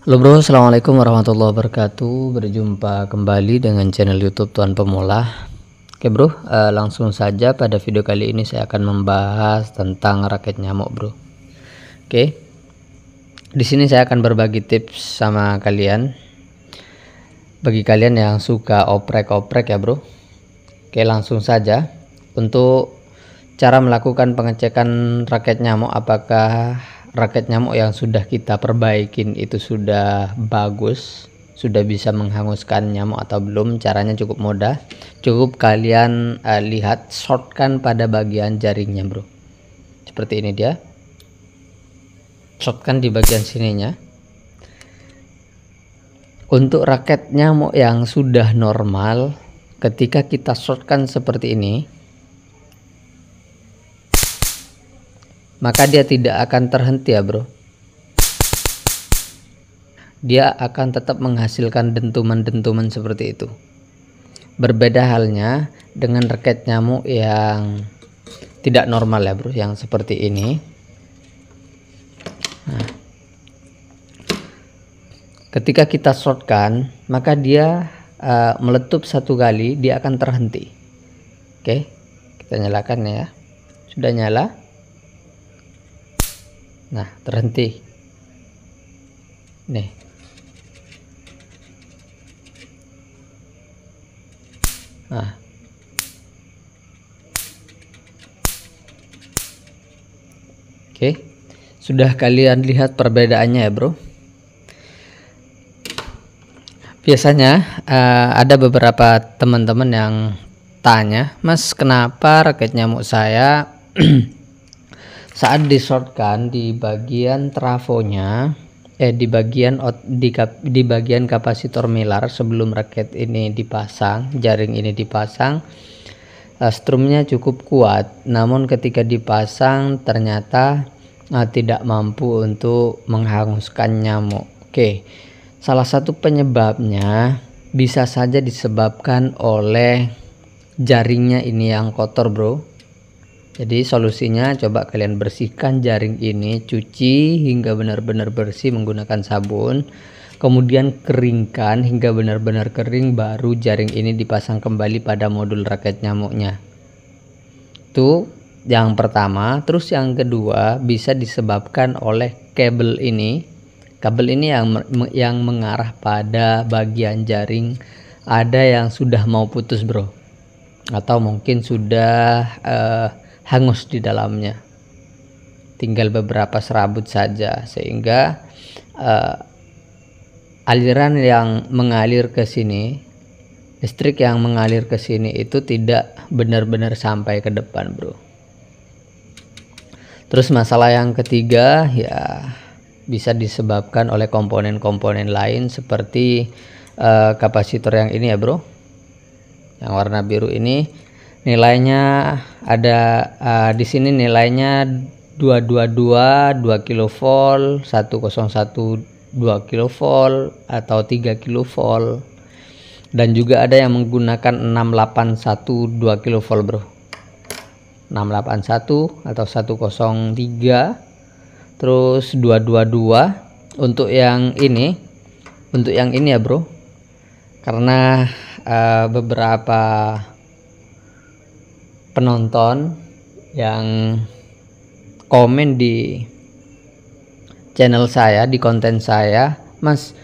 Halo bro, Assalamualaikum warahmatullahi wabarakatuh Berjumpa kembali dengan channel youtube Tuan Pemula Oke bro, eh, langsung saja pada video kali ini saya akan membahas tentang raket nyamuk bro Oke, di sini saya akan berbagi tips sama kalian Bagi kalian yang suka oprek-oprek ya bro Oke langsung saja Untuk cara melakukan pengecekan raket nyamuk apakah raket nyamuk yang sudah kita perbaikin itu sudah bagus sudah bisa menghanguskan nyamuk atau belum caranya cukup mudah cukup kalian uh, lihat shortkan pada bagian jaringnya bro seperti ini dia shortkan di bagian sininya untuk raket nyamuk yang sudah normal ketika kita shortkan seperti ini maka dia tidak akan terhenti ya bro dia akan tetap menghasilkan dentuman-dentuman seperti itu berbeda halnya dengan reket nyamuk yang tidak normal ya bro yang seperti ini nah, ketika kita shortkan maka dia uh, meletup satu kali dia akan terhenti oke kita nyalakan ya sudah nyala nah terhenti nih nah Oke, sudah kalian lihat perbedaannya ya, bro. Biasanya uh, ada beberapa teman-teman yang tanya, Mas, kenapa raket nyamuk saya saat disortkan di bagian trafonya eh di bagian di, kap, di bagian kapasitor milar sebelum raket ini dipasang, jaring ini dipasang, uh, strumnya cukup kuat. Namun ketika dipasang ternyata uh, tidak mampu untuk menghanguskan nyamuk. Oke. Salah satu penyebabnya bisa saja disebabkan oleh jaringnya ini yang kotor, Bro. Jadi solusinya coba kalian bersihkan jaring ini, cuci hingga benar-benar bersih menggunakan sabun. Kemudian keringkan hingga benar-benar kering baru jaring ini dipasang kembali pada modul raket nyamuknya. Itu yang pertama, terus yang kedua bisa disebabkan oleh kabel ini. Kabel ini yang yang mengarah pada bagian jaring ada yang sudah mau putus, Bro. Atau mungkin sudah uh, hangus di dalamnya. Tinggal beberapa serabut saja sehingga uh, aliran yang mengalir ke sini, listrik yang mengalir ke sini itu tidak benar-benar sampai ke depan, Bro. Terus masalah yang ketiga ya bisa disebabkan oleh komponen-komponen lain seperti uh, kapasitor yang ini ya, Bro. Yang warna biru ini nilainya ada uh, di sini nilainya 222 2 kV 101 2 kV atau 3 kV dan juga ada yang menggunakan 681 2 kV bro 681 atau 103 terus 222 untuk yang ini untuk yang ini ya bro karena uh, beberapa penonton yang komen di channel saya di konten saya mas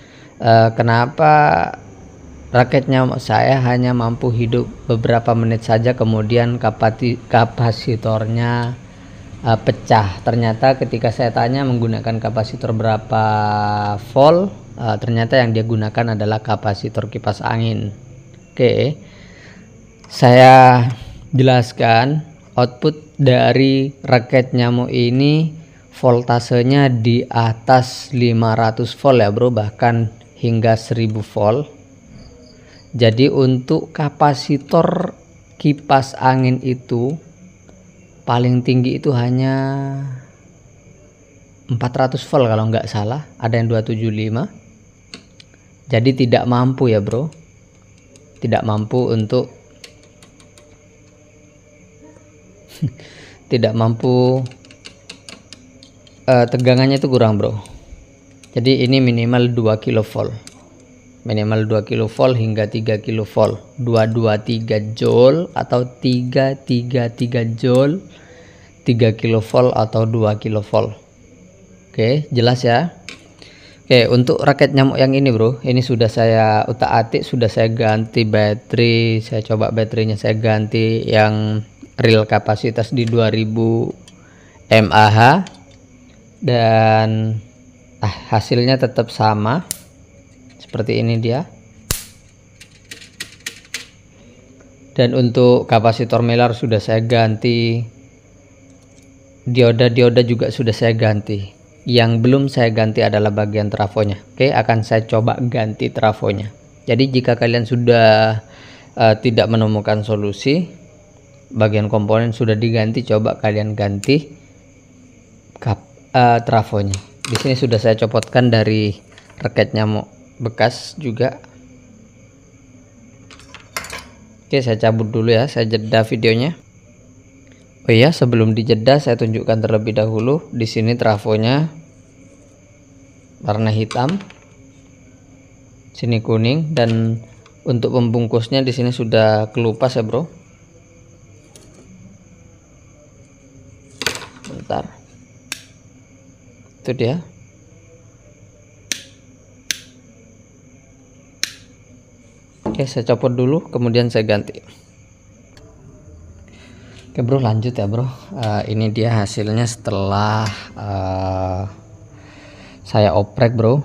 eh, kenapa raketnya saya hanya mampu hidup beberapa menit saja kemudian kapati, kapasitornya eh, pecah ternyata ketika saya tanya menggunakan kapasitor berapa volt eh, ternyata yang dia gunakan adalah kapasitor kipas angin oke okay. saya jelaskan output dari raket nyamuk ini voltasenya di atas 500 volt ya bro bahkan hingga 1000 volt jadi untuk kapasitor kipas angin itu paling tinggi itu hanya 400 volt kalau nggak salah ada yang 275 jadi tidak mampu ya bro tidak mampu untuk tidak mampu uh, tegangannya itu kurang bro jadi ini minimal 2 kV minimal 2 kV hingga 3 kV 223 joule atau 333 joule 3 kV atau 2 kV oke jelas ya Oke, untuk raket nyamuk yang ini bro, ini sudah saya utak-atik, sudah saya ganti baterai, saya coba baterainya saya ganti yang real kapasitas di 2000 mAh dan ah, hasilnya tetap sama seperti ini dia dan untuk kapasitor melar sudah saya ganti dioda-dioda juga sudah saya ganti yang belum saya ganti adalah bagian trafonya oke akan saya coba ganti trafonya jadi jika kalian sudah uh, tidak menemukan solusi bagian komponen sudah diganti coba kalian ganti kap, uh, trafonya di sini sudah saya copotkan dari reketnya bekas juga Oke saya cabut dulu ya saya jeda videonya Oh iya sebelum dijeda saya tunjukkan terlebih dahulu di sini trafonya warna hitam sini kuning dan untuk pembungkusnya di sini sudah kelupas ya bro itu dia oke saya copot dulu kemudian saya ganti oke bro lanjut ya bro uh, ini dia hasilnya setelah uh, saya oprek bro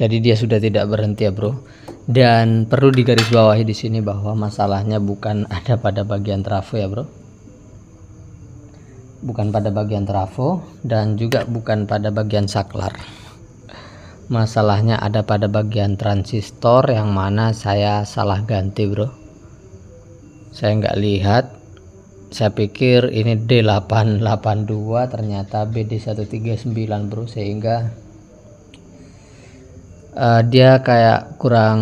Jadi dia sudah tidak berhenti ya bro. Dan perlu digarisbawahi di sini bahwa masalahnya bukan ada pada bagian trafo ya bro. Bukan pada bagian trafo dan juga bukan pada bagian saklar. Masalahnya ada pada bagian transistor yang mana saya salah ganti bro. Saya nggak lihat. Saya pikir ini D882 ternyata BD139 bro sehingga uh, dia kayak kurang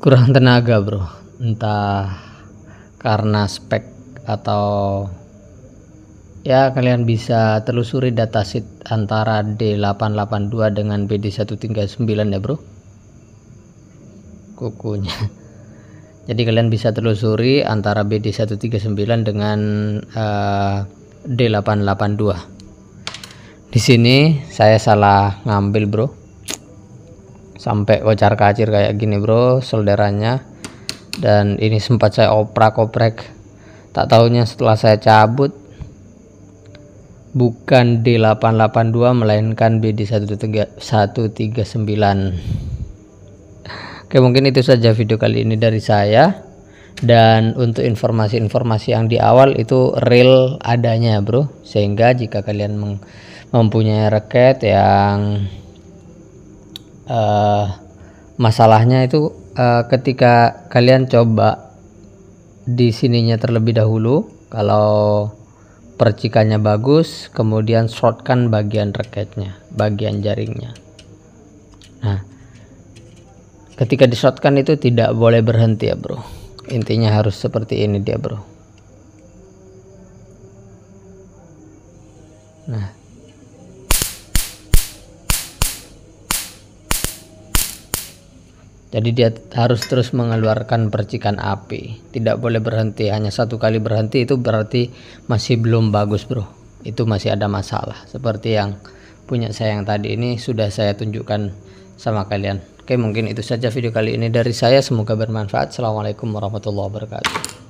kurang tenaga bro entah karena spek atau ya kalian bisa telusuri datasheet antara D882 dengan BD139 ya bro kukunya jadi kalian bisa telusuri antara BD139 dengan uh, eh, D882 di sini saya salah ngambil bro sampai kocar kacir kayak gini bro solderannya dan ini sempat saya oprak-oprek tak tahunya setelah saya cabut bukan D882 melainkan BD139 oke mungkin itu saja video kali ini dari saya dan untuk informasi-informasi yang di awal itu real adanya bro sehingga jika kalian meng mempunyai reket yang uh, masalahnya itu uh, ketika kalian coba di sininya terlebih dahulu kalau percikannya bagus kemudian shortkan bagian reketnya bagian jaringnya nah ketika di shortkan itu tidak boleh berhenti ya bro intinya harus seperti ini dia bro nah Jadi dia harus terus mengeluarkan percikan api. Tidak boleh berhenti. Hanya satu kali berhenti itu berarti masih belum bagus bro. Itu masih ada masalah. Seperti yang punya saya yang tadi ini sudah saya tunjukkan sama kalian. Oke mungkin itu saja video kali ini dari saya. Semoga bermanfaat. Assalamualaikum warahmatullahi wabarakatuh.